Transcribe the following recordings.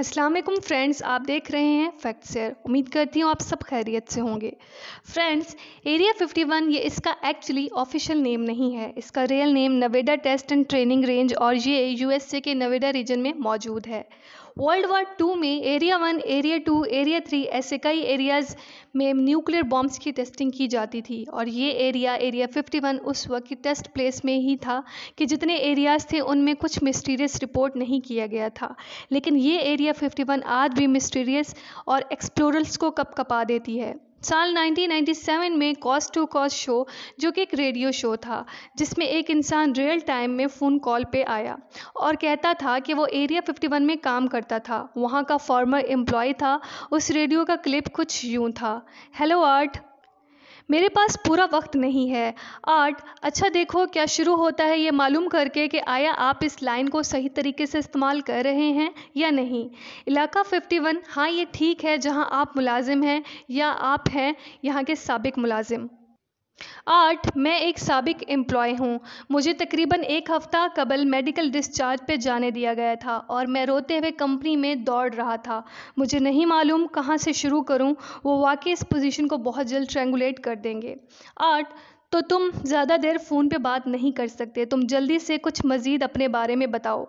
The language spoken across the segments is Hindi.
अस्सलाम फ्रेंड्स आप देख रहे हैं फैक्ट शेयर उम्मीद करती हूँ आप सब खैरियत से होंगे फ्रेंड्स एरिया 51 ये इसका एक्चुअली ऑफिशियल नेम नहीं है इसका real name Nevada test and training range और ये यूएसए के नवेडा रीजन में मौजूद है वर्ल्ड वार टू में area one area two area three ऐसे कई एरियाज़ में न्यूक्लियर बॉम्ब्स की टेस्टिंग की जाती थी और ये एरिया एरिया फ़िफ्टी वन उस वक्त की टेस्ट प्लेस में ही था कि जितने एरियाज़ थे उनमें कुछ मिस्टीरियस रिपोर्ट नहीं किया गया था लेकिन ये एरिया फिफ्टी वन आज भी मिस्टीरियस और एक्सप्लोरल्स को कप कपा देती है साल 1997 में कॉस्ट टू कॉस्ट शो जो कि एक रेडियो शो था जिसमें एक इंसान रियल टाइम में फ़ोन कॉल पे आया और कहता था कि वो एरिया 51 में काम करता था वहाँ का फॉर्मर एम्प्लॉय था उस रेडियो का क्लिप कुछ यूँ था हेलो आर्ट मेरे पास पूरा वक्त नहीं है आर्ट अच्छा देखो क्या शुरू होता है ये मालूम करके कि आया आप इस लाइन को सही तरीके से इस्तेमाल कर रहे हैं या नहीं इलाका 51 हाँ ये ठीक है जहाँ आप मुलाजिम हैं या आप हैं यहाँ के सबक मुलाजिम आठ मैं एक सबक एम्प्लॉय हूँ मुझे तकरीबन एक हफ़्ता क़बल मेडिकल डिस्चार्ज पे जाने दिया गया था और मैं रोते हुए कंपनी में दौड़ रहा था मुझे नहीं मालूम कहाँ से शुरू करूँ वो वाकई इस पोजीशन को बहुत जल्द ट्रेंगुलेट कर देंगे आठ तो तुम ज़्यादा देर फ़ोन पे बात नहीं कर सकते तुम जल्दी से कुछ मज़ीद अपने बारे में बताओ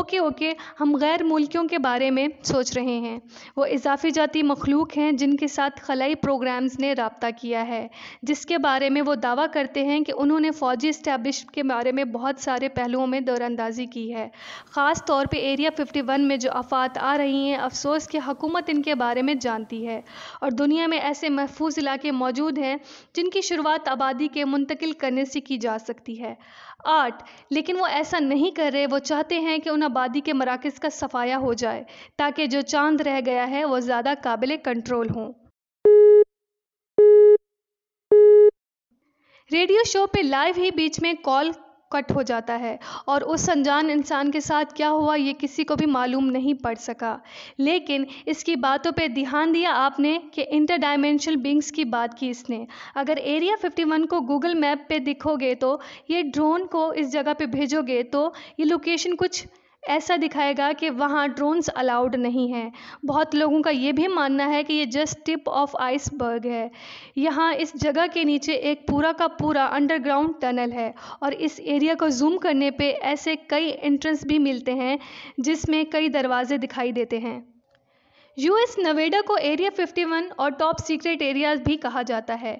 ओके ओके हम गैर मुल्कियों के बारे में सोच रहे हैं वो इजाफी जाती मखलूक हैं जिनके साथ खलाई प्रोग्राम्स ने रबता किया है जिसके बारे में वो दावा करते हैं कि उन्होंने फ़ौजी इस्टेब्लिश के बारे में बहुत सारे पहलुओं में दौरानंदाज़ी की है ख़ास तौर पर एरिया वन में जो आफात आ रही हैं अफसोस कि हकूमत इनके बारे में जानती है और दुनिया में ऐसे महफूज इलाके मौजूद हैं जिनकी शुरुआत आबादी के मुंतकिल करने से की जा सकती है आर्ट लेकिन वो ऐसा नहीं कर रहे वो चाहते हैं कि उन आबादी के मराकज़ का सफाया हो जाए ताकि जो चांद रह गया है वो ज़्यादा काबिल कंट्रोल हों रेडियो शो पे लाइव ही बीच में कॉल कट हो जाता है और उस अनजान इंसान के साथ क्या हुआ ये किसी को भी मालूम नहीं पड़ सका लेकिन इसकी बातों पे ध्यान दिया आपने कि इंटर डायमेंशनल बींग्स की बात की इसने अगर एरिया 51 को गूगल मैप पे दिखोगे तो ये ड्रोन को इस जगह पे भेजोगे तो ये लोकेशन कुछ ऐसा दिखाएगा कि वहाँ ड्रोन्स अलाउड नहीं हैं बहुत लोगों का ये भी मानना है कि ये जस्ट टिप ऑफ आइसबर्ग है यहाँ इस जगह के नीचे एक पूरा का पूरा अंडरग्राउंड टनल है और इस एरिया को जूम करने पे ऐसे कई एंट्रेंस भी मिलते हैं जिसमें कई दरवाजे दिखाई देते हैं यूएस नवेडा को एरिया 51 और टॉप सीक्रेट एरियाज भी कहा जाता है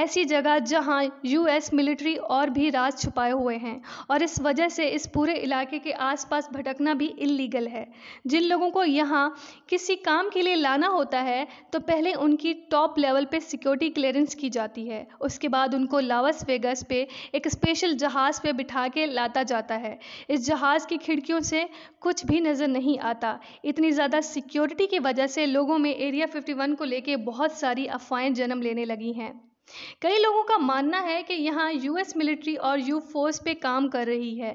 ऐसी जगह जहां यूएस मिलिट्री और भी राज छुपाए हुए हैं और इस वजह से इस पूरे इलाके के आसपास भटकना भी इलीगल है जिन लोगों को यहाँ किसी काम के लिए लाना होता है तो पहले उनकी टॉप लेवल पे सिक्योरिटी क्लियरेंस की जाती है उसके बाद उनको लावस वेगस पे एक स्पेशल जहाज़ पे बिठा के लाता जाता है इस जहाज़ की खिड़कियों से कुछ भी नज़र नहीं आता इतनी ज़्यादा सिक्योरिटी की वजह वजह से लोगों में एरिया 51 को लेकर बहुत सारी अफवाहें जन्म लेने लगी हैं कई लोगों का मानना है कि यहाँ यूएस मिलिट्री और यू फोर्स पे काम कर रही है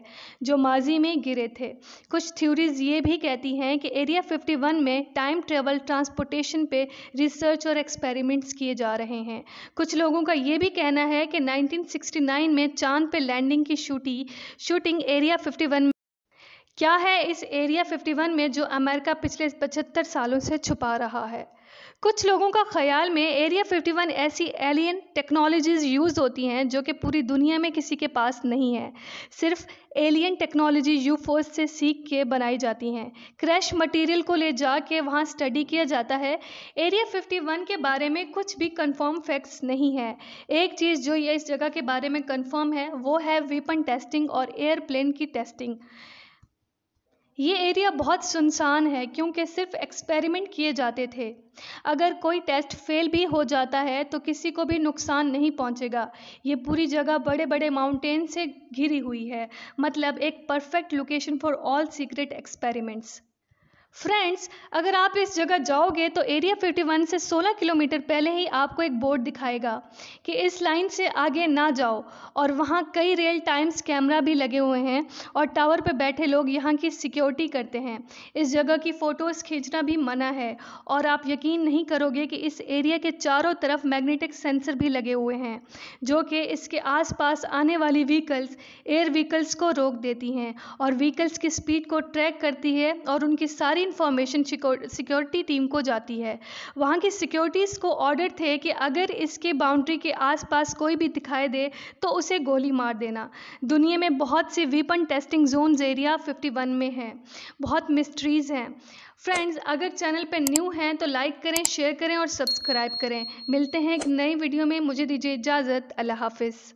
जो माजी में गिरे थे कुछ थ्योरीज ये भी कहती हैं कि एरिया 51 में टाइम ट्रेवल ट्रांसपोर्टेशन पे रिसर्च और एक्सपेरिमेंट्स किए जा रहे हैं कुछ लोगों का ये भी कहना है कि 1969 में चांद पे लैंडिंग की शूटिंग शूटिंग एरिया 51 क्या है इस एरिया 51 में जो अमेरिका पिछले 75 सालों से छुपा रहा है कुछ लोगों का ख्याल में एरिया 51 ऐसी एलियन टेक्नोलॉजीज यूज़ होती हैं जो कि पूरी दुनिया में किसी के पास नहीं है सिर्फ एलियन टेक्नोलॉजी फोर्स से सीख के बनाई जाती हैं क्रैश मटेरियल को ले जा के वहाँ स्टडी किया जाता है एरिया 51 के बारे में कुछ भी कंफर्म फैक्ट्स नहीं है एक चीज़ जो ये इस जगह के बारे में कंफर्म है वो है वीपन टेस्टिंग और एयरप्लेन की टेस्टिंग ये एरिया बहुत सुनसान है क्योंकि सिर्फ एक्सपेरिमेंट किए जाते थे अगर कोई टेस्ट फेल भी हो जाता है तो किसी को भी नुकसान नहीं पहुंचेगा ये पूरी जगह बड़े बड़े माउंटेन से घिरी हुई है मतलब एक perfect location for all secret experiments friends अगर आप इस जगह जाओगे तो एरिया 51 से 16 किलोमीटर पहले ही आपको एक बोर्ड दिखाएगा कि इस लाइन से आगे ना जाओ और वहाँ कई रियल टाइम्स कैमरा भी लगे हुए हैं और टावर पर बैठे लोग यहाँ की सिक्योरिटी करते हैं इस जगह की फ़ोटोज़ खींचना भी मना है और आप यकीन नहीं करोगे कि इस एरिया के चारों तरफ मैग्नेटिक सेंसर भी लगे हुए हैं जो कि इसके आस आने वाली व्हीकल्स एयर व्हीकल्स को रोक देती हैं और व्हीकल्स की स्पीड को ट्रैक करती है और उनकी सारी सारी इन्फॉर्मेशन सिक्योरिटी टीम को जाती है वहाँ की सिक्योरिटीज़ को ऑर्डर थे कि अगर इसके बाउंड्री के आसपास कोई भी दिखाई दे तो उसे गोली मार देना दुनिया में बहुत से वीपन टेस्टिंग जोन एरिया 51 में हैं बहुत मिस्ट्रीज़ हैं फ्रेंड्स अगर चैनल पर न्यू हैं तो लाइक करें शेयर करें और सब्सक्राइब करें मिलते हैं एक नई वीडियो में मुझे दीजिए इजाज़त अल्लाह हाफिज़